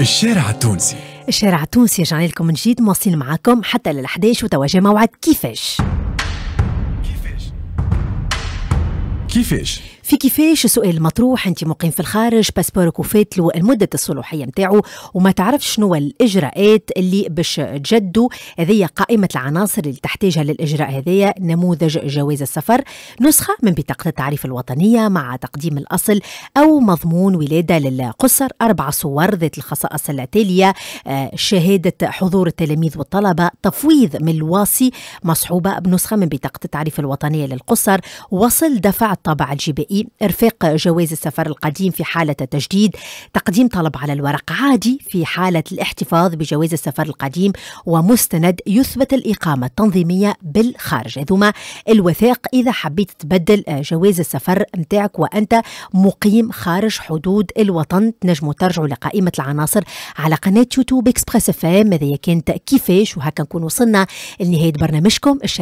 الشارع التونسي الشارع التونسي رجعنا لكم من جديد مواصلين معاكم حتى لل11 وتوا موعد كيفاش كيفاش؟ في كيفاش سؤال مطروح انت مقيم في الخارج باسبورك وفات له المده الصلوحيه نتاعو وما تعرفش شنو الاجراءات اللي باش تجدوا هذه قائمه العناصر اللي تحتاجها للاجراء هذايا نموذج جواز السفر نسخه من بطاقه التعريف الوطنيه مع تقديم الاصل او مضمون ولاده للقصر اربع صور ذات الخصائص التاليه آه، شهاده حضور التلاميذ والطلبه تفويض من الواصي مصحوبه بنسخه من بطاقه التعريف الوطنيه للقصر وصل دفع الطابع الجبائي إرفاق جواز السفر القديم في حالة التجديد تقديم طلب على الورق عادي في حالة الاحتفاظ بجواز السفر القديم ومستند يثبت الإقامة التنظيمية بالخارج هذوما الوثائق إذا حبيت تبدل آه، جواز السفر متاعك وأنت مقيم خارج حدود الوطن تنجموا ترجعوا لقائمة العناصر على قناة يوتيوب اكسبريس فام ماذا كانت كيفاش وهكا نكون وصلنا لنهاية برنامجكم الشارع